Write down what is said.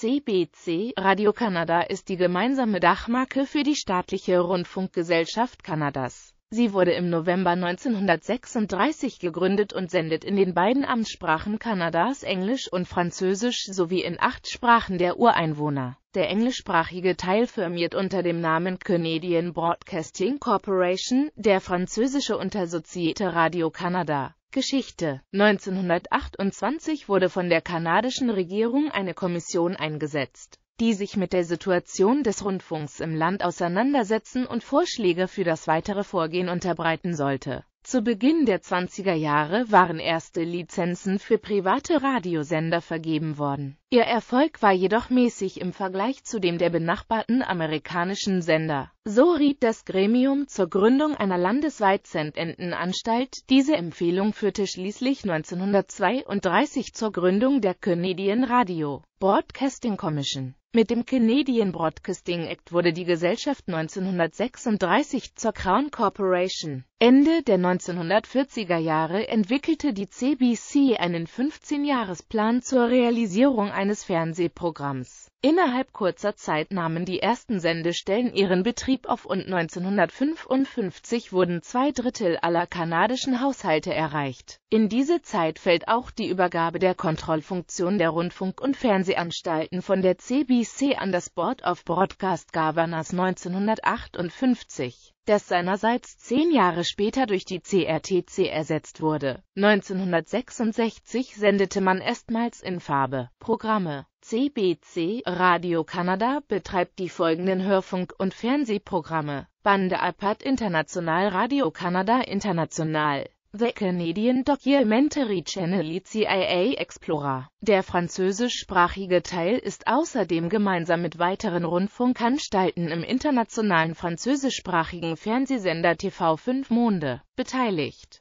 CBC Radio Kanada ist die gemeinsame Dachmarke für die staatliche Rundfunkgesellschaft Kanadas. Sie wurde im November 1936 gegründet und sendet in den beiden Amtssprachen Kanadas Englisch und Französisch sowie in acht Sprachen der Ureinwohner. Der englischsprachige Teil firmiert unter dem Namen Canadian Broadcasting Corporation, der französische unter Societe Radio Kanada. Geschichte. 1928 wurde von der kanadischen Regierung eine Kommission eingesetzt, die sich mit der Situation des Rundfunks im Land auseinandersetzen und Vorschläge für das weitere Vorgehen unterbreiten sollte zu Beginn der 20er Jahre waren erste Lizenzen für private Radiosender vergeben worden. Ihr Erfolg war jedoch mäßig im Vergleich zu dem der benachbarten amerikanischen Sender. So riet das Gremium zur Gründung einer landesweit Sendendenanstalt, diese Empfehlung führte schließlich 1932 zur Gründung der Canadian Radio Broadcasting Commission mit dem Canadian Broadcasting Act wurde die Gesellschaft 1936 zur Crown Corporation. Ende der 1940er Jahre entwickelte die CBC einen 15-Jahres-Plan zur Realisierung eines Fernsehprogramms. Innerhalb kurzer Zeit nahmen die ersten Sendestellen ihren Betrieb auf und 1955 wurden zwei Drittel aller kanadischen Haushalte erreicht. In diese Zeit fällt auch die Übergabe der Kontrollfunktion der Rundfunk- und Fernsehanstalten von der CBC BBC an das Board of Broadcast Governors 1958, das seinerseits zehn Jahre später durch die CRTC ersetzt wurde. 1966 sendete man erstmals in Farbe Programme. CBC Radio Kanada betreibt die folgenden Hörfunk- und Fernsehprogramme. Bande Apart International Radio Kanada International The Canadian Documentary Channel CIA Explorer. Der französischsprachige Teil ist außerdem gemeinsam mit weiteren Rundfunkanstalten im internationalen französischsprachigen Fernsehsender TV 5 Monde beteiligt